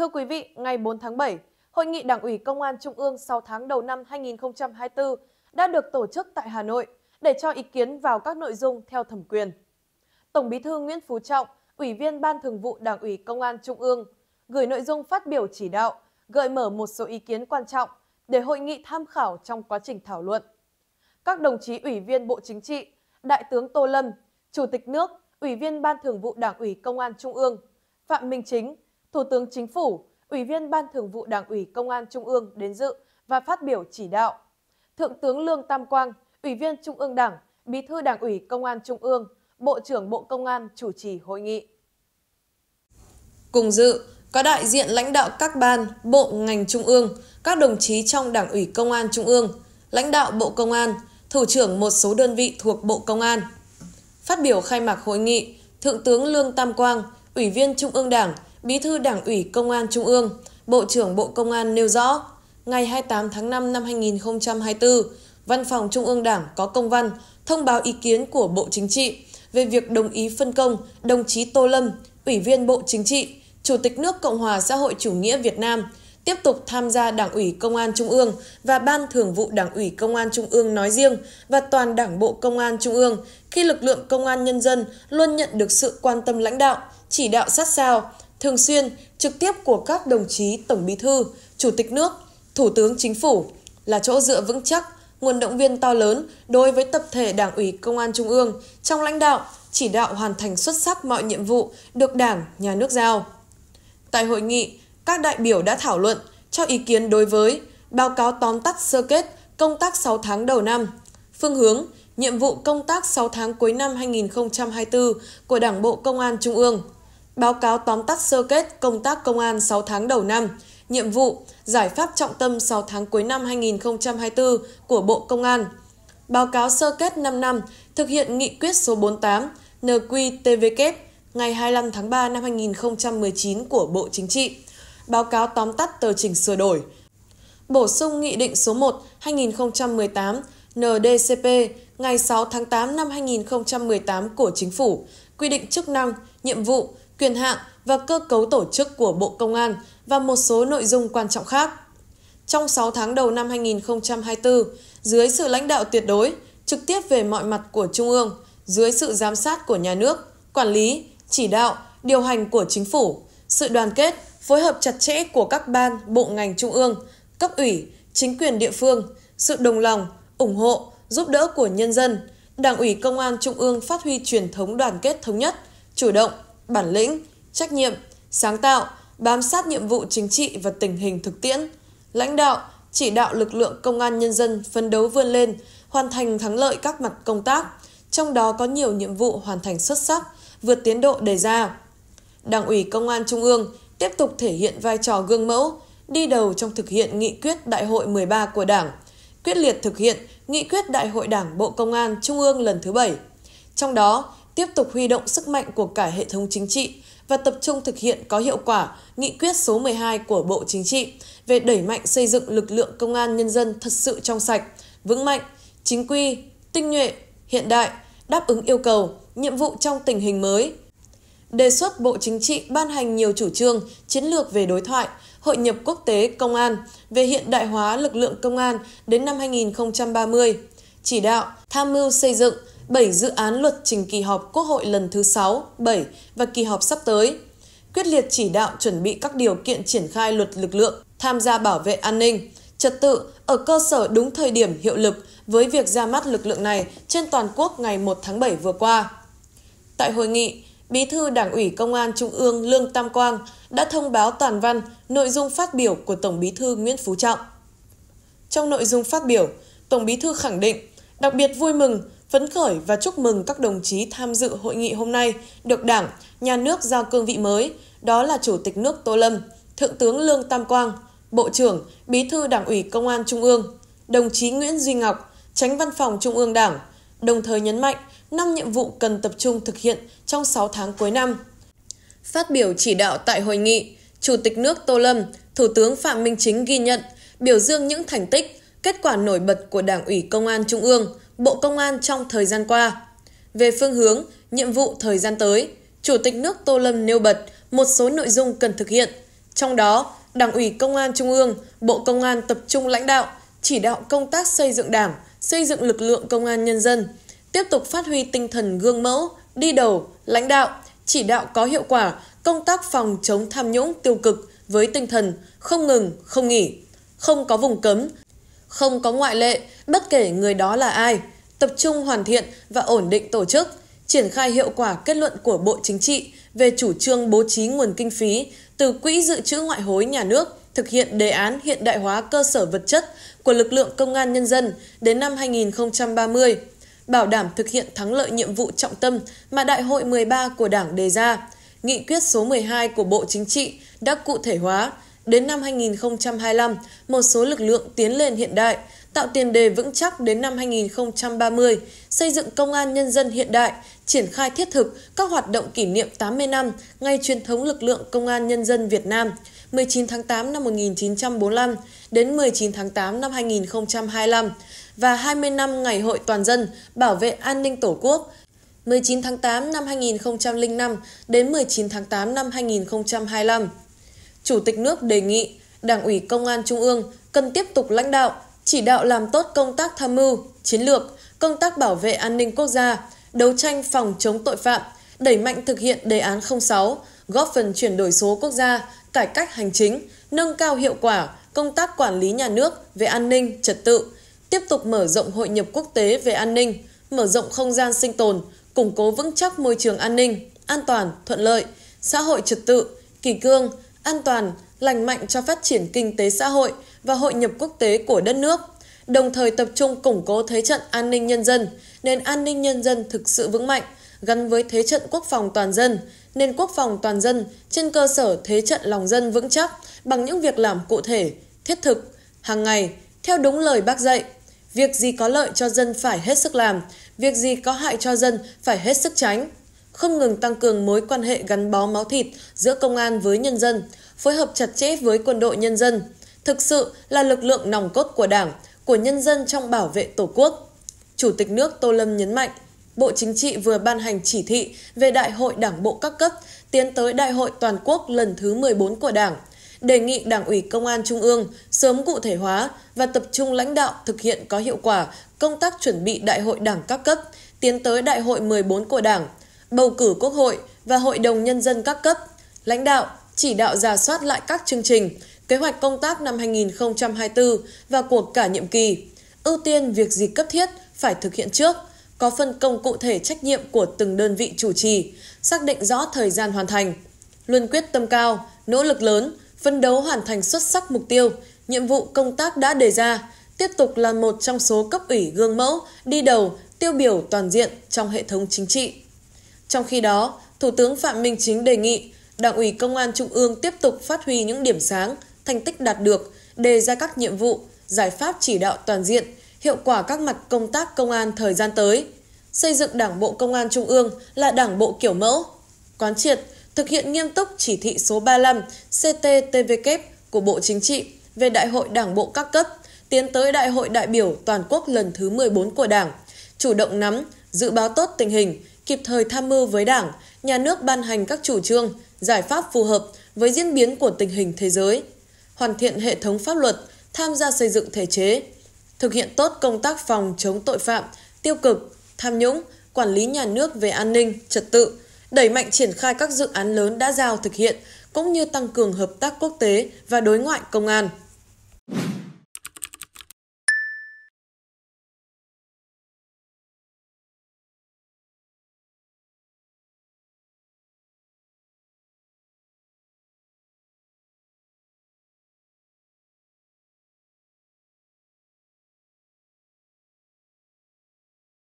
Thưa quý vị, ngày 4 tháng 7, Hội nghị Đảng ủy Công an Trung ương 6 tháng đầu năm 2024 đã được tổ chức tại Hà Nội để cho ý kiến vào các nội dung theo thẩm quyền. Tổng Bí thư Nguyễn Phú Trọng, Ủy viên Ban Thường vụ Đảng ủy Công an Trung ương, gửi nội dung phát biểu chỉ đạo, gợi mở một số ý kiến quan trọng để hội nghị tham khảo trong quá trình thảo luận. Các đồng chí Ủy viên Bộ Chính trị, Đại tướng Tô Lâm, Chủ tịch nước, Ủy viên Ban Thường vụ Đảng ủy Công an Trung ương, Phạm Minh Chính, Thủ tướng Chính phủ, Ủy viên Ban Thường vụ Đảng ủy Công an Trung ương đến dự và phát biểu chỉ đạo. Thượng tướng Lương Tam Quang, Ủy viên Trung ương Đảng, Bí thư Đảng ủy Công an Trung ương, Bộ trưởng Bộ Công an chủ trì hội nghị. Cùng dự có đại diện lãnh đạo các ban, bộ ngành trung ương, các đồng chí trong Đảng ủy Công an Trung ương, lãnh đạo Bộ Công an, thủ trưởng một số đơn vị thuộc Bộ Công an. Phát biểu khai mạc hội nghị, Thượng tướng Lương Tam Quang, Ủy viên Trung ương Đảng, Bí thư Đảng ủy Công an Trung ương, Bộ trưởng Bộ Công an nêu rõ, ngày 28 tháng 5 năm 2024, Văn phòng Trung ương Đảng có công văn thông báo ý kiến của Bộ Chính trị về việc đồng ý phân công đồng chí Tô Lâm, Ủy viên Bộ Chính trị, Chủ tịch nước Cộng hòa xã hội chủ nghĩa Việt Nam tiếp tục tham gia Đảng ủy Công an Trung ương và Ban Thường vụ Đảng ủy Công an Trung ương nói riêng và toàn Đảng bộ Công an Trung ương khi lực lượng công an nhân dân luôn nhận được sự quan tâm lãnh đạo, chỉ đạo sát sao, thường xuyên, trực tiếp của các đồng chí Tổng Bí thư, Chủ tịch nước, Thủ tướng Chính phủ là chỗ dựa vững chắc, nguồn động viên to lớn đối với tập thể Đảng ủy Công an Trung ương trong lãnh đạo, chỉ đạo hoàn thành xuất sắc mọi nhiệm vụ được Đảng, Nhà nước giao. Tại hội nghị, các đại biểu đã thảo luận, cho ý kiến đối với báo cáo tóm tắt sơ kết công tác 6 tháng đầu năm, phương hướng, nhiệm vụ công tác 6 tháng cuối năm 2024 của Đảng bộ Công an Trung ương. Báo cáo tóm tắt sơ kết công tác công an 6 tháng đầu năm, nhiệm vụ, giải pháp trọng tâm 6 tháng cuối năm 2024 của Bộ Công an. Báo cáo sơ kết 5 năm thực hiện nghị quyết số 48 NQTVK ngày 25 tháng 3 năm 2019 của Bộ Chính trị. Báo cáo tóm tắt tờ trình sửa đổi. Bổ sung Nghị định số 1 2018 NDCP ngày 6 tháng 8 năm 2018 của Chính phủ quy định chức năng, nhiệm vụ, quyền hạn và cơ cấu tổ chức của Bộ Công an và một số nội dung quan trọng khác. Trong 6 tháng đầu năm 2024, dưới sự lãnh đạo tuyệt đối, trực tiếp về mọi mặt của Trung ương, dưới sự giám sát của nhà nước, quản lý, chỉ đạo, điều hành của chính phủ, sự đoàn kết, phối hợp chặt chẽ của các ban, bộ ngành trung ương, cấp ủy, chính quyền địa phương, sự đồng lòng, ủng hộ, giúp đỡ của nhân dân, Đảng ủy Công an Trung ương phát huy truyền thống đoàn kết thống nhất, chủ động, bản lĩnh, trách nhiệm, sáng tạo, bám sát nhiệm vụ chính trị và tình hình thực tiễn, lãnh đạo, chỉ đạo lực lượng công an nhân dân phấn đấu vươn lên, hoàn thành thắng lợi các mặt công tác, trong đó có nhiều nhiệm vụ hoàn thành xuất sắc, vượt tiến độ đề ra. Đảng ủy Công an Trung ương tiếp tục thể hiện vai trò gương mẫu, đi đầu trong thực hiện nghị quyết Đại hội 13 của Đảng, quyết liệt thực hiện nghị quyết Đại hội Đảng Bộ Công an Trung ương lần thứ 7. Trong đó, tiếp tục huy động sức mạnh của cả hệ thống chính trị và tập trung thực hiện có hiệu quả nghị quyết số 12 của Bộ Chính trị về đẩy mạnh xây dựng lực lượng công an nhân dân thật sự trong sạch, vững mạnh, chính quy, tinh nhuệ, hiện đại, đáp ứng yêu cầu, nhiệm vụ trong tình hình mới. Đề xuất Bộ Chính trị ban hành nhiều chủ trương, chiến lược về đối thoại, hội nhập quốc tế công an, về hiện đại hóa lực lượng công an đến năm 2030. Chỉ đạo, tham mưu xây dựng, 7 dự án luật trình kỳ họp Quốc hội lần thứ 6, 7 và kỳ họp sắp tới. Quyết liệt chỉ đạo chuẩn bị các điều kiện triển khai luật lực lượng tham gia bảo vệ an ninh, trật tự ở cơ sở đúng thời điểm hiệu lực với việc ra mắt lực lượng này trên toàn quốc ngày 1 tháng 7 vừa qua. Tại hội nghị, Bí thư Đảng ủy Công an Trung ương Lương Tam Quang đã thông báo toàn văn nội dung phát biểu của Tổng Bí thư Nguyễn Phú Trọng. Trong nội dung phát biểu, Tổng Bí thư khẳng định đặc biệt vui mừng phấn khởi và chúc mừng các đồng chí tham dự hội nghị hôm nay được Đảng, Nhà nước giao cương vị mới, đó là Chủ tịch nước Tô Lâm, Thượng tướng Lương Tam Quang, Bộ trưởng, Bí thư Đảng ủy Công an Trung ương, đồng chí Nguyễn Duy Ngọc, Tránh Văn phòng Trung ương Đảng, đồng thời nhấn mạnh năm nhiệm vụ cần tập trung thực hiện trong 6 tháng cuối năm. Phát biểu chỉ đạo tại hội nghị, Chủ tịch nước Tô Lâm, Thủ tướng Phạm Minh Chính ghi nhận, biểu dương những thành tích, kết quả nổi bật của Đảng ủy Công an Trung ương Bộ Công an trong thời gian qua. Về phương hướng, nhiệm vụ thời gian tới, Chủ tịch nước Tô Lâm nêu bật một số nội dung cần thực hiện, trong đó Đảng ủy Công an Trung ương, Bộ Công an tập trung lãnh đạo, chỉ đạo công tác xây dựng Đảng, xây dựng lực lượng công an nhân dân, tiếp tục phát huy tinh thần gương mẫu, đi đầu, lãnh đạo, chỉ đạo có hiệu quả công tác phòng chống tham nhũng tiêu cực với tinh thần không ngừng, không nghỉ, không có vùng cấm, không có ngoại lệ, bất kể người đó là ai, tập trung hoàn thiện và ổn định tổ chức, triển khai hiệu quả kết luận của Bộ Chính trị về chủ trương bố trí nguồn kinh phí từ Quỹ Dự trữ Ngoại hối Nhà nước thực hiện đề án hiện đại hóa cơ sở vật chất của lực lượng công an nhân dân đến năm 2030, bảo đảm thực hiện thắng lợi nhiệm vụ trọng tâm mà Đại hội 13 của Đảng đề ra. Nghị quyết số 12 của Bộ Chính trị đã cụ thể hóa, Đến năm 2025, một số lực lượng tiến lên hiện đại, tạo tiền đề vững chắc đến năm 2030, xây dựng công an nhân dân hiện đại, triển khai thiết thực các hoạt động kỷ niệm 80 năm ngày truyền thống lực lượng công an nhân dân Việt Nam 19 tháng 8 năm 1945 đến 19 tháng 8 năm 2025 và 20 năm Ngày hội toàn dân bảo vệ an ninh Tổ quốc 19 tháng 8 năm 2005 đến 19 tháng 8 năm 2025. Chủ tịch nước đề nghị Đảng ủy Công an Trung ương cần tiếp tục lãnh đạo, chỉ đạo làm tốt công tác tham mưu, chiến lược, công tác bảo vệ an ninh quốc gia, đấu tranh phòng chống tội phạm, đẩy mạnh thực hiện đề án 06, góp phần chuyển đổi số quốc gia, cải cách hành chính, nâng cao hiệu quả công tác quản lý nhà nước về an ninh, trật tự, tiếp tục mở rộng hội nhập quốc tế về an ninh, mở rộng không gian sinh tồn, củng cố vững chắc môi trường an ninh, an toàn, thuận lợi, xã hội trật tự, kỳ cương, an toàn, lành mạnh cho phát triển kinh tế xã hội và hội nhập quốc tế của đất nước, đồng thời tập trung củng cố thế trận an ninh nhân dân, nên an ninh nhân dân thực sự vững mạnh, gắn với thế trận quốc phòng toàn dân, nên quốc phòng toàn dân trên cơ sở thế trận lòng dân vững chắc bằng những việc làm cụ thể, thiết thực, hàng ngày, theo đúng lời bác dạy. Việc gì có lợi cho dân phải hết sức làm, việc gì có hại cho dân phải hết sức tránh không ngừng tăng cường mối quan hệ gắn bó máu thịt giữa công an với nhân dân, phối hợp chặt chẽ với quân đội nhân dân, thực sự là lực lượng nòng cốt của Đảng, của nhân dân trong bảo vệ Tổ quốc. Chủ tịch nước Tô Lâm nhấn mạnh, Bộ Chính trị vừa ban hành chỉ thị về Đại hội Đảng bộ các cấp tiến tới Đại hội toàn quốc lần thứ 14 của Đảng, đề nghị Đảng ủy Công an Trung ương sớm cụ thể hóa và tập trung lãnh đạo thực hiện có hiệu quả công tác chuẩn bị Đại hội Đảng các cấp tiến tới Đại hội 14 của Đảng – bầu cử Quốc hội và Hội đồng Nhân dân các cấp, lãnh đạo, chỉ đạo giả soát lại các chương trình, kế hoạch công tác năm 2024 và cuộc cả nhiệm kỳ. Ưu tiên việc gì cấp thiết phải thực hiện trước, có phân công cụ thể trách nhiệm của từng đơn vị chủ trì, xác định rõ thời gian hoàn thành. luôn quyết tâm cao, nỗ lực lớn, phân đấu hoàn thành xuất sắc mục tiêu, nhiệm vụ công tác đã đề ra, tiếp tục là một trong số cấp ủy gương mẫu, đi đầu, tiêu biểu toàn diện trong hệ thống chính trị. Trong khi đó, Thủ tướng Phạm Minh Chính đề nghị Đảng ủy Công an Trung ương tiếp tục phát huy những điểm sáng, thành tích đạt được, đề ra các nhiệm vụ, giải pháp chỉ đạo toàn diện, hiệu quả các mặt công tác công an thời gian tới. Xây dựng Đảng bộ Công an Trung ương là Đảng bộ kiểu mẫu, quán triệt, thực hiện nghiêm túc chỉ thị số 35 CTTVK của Bộ Chính trị về Đại hội Đảng bộ các cấp, tiến tới Đại hội đại biểu toàn quốc lần thứ 14 của Đảng, chủ động nắm, dự báo tốt tình hình, kịp thời tham mưu với Đảng, nhà nước ban hành các chủ trương, giải pháp phù hợp với diễn biến của tình hình thế giới, hoàn thiện hệ thống pháp luật, tham gia xây dựng thể chế, thực hiện tốt công tác phòng chống tội phạm, tiêu cực, tham nhũng, quản lý nhà nước về an ninh, trật tự, đẩy mạnh triển khai các dự án lớn đã giao thực hiện cũng như tăng cường hợp tác quốc tế và đối ngoại công an.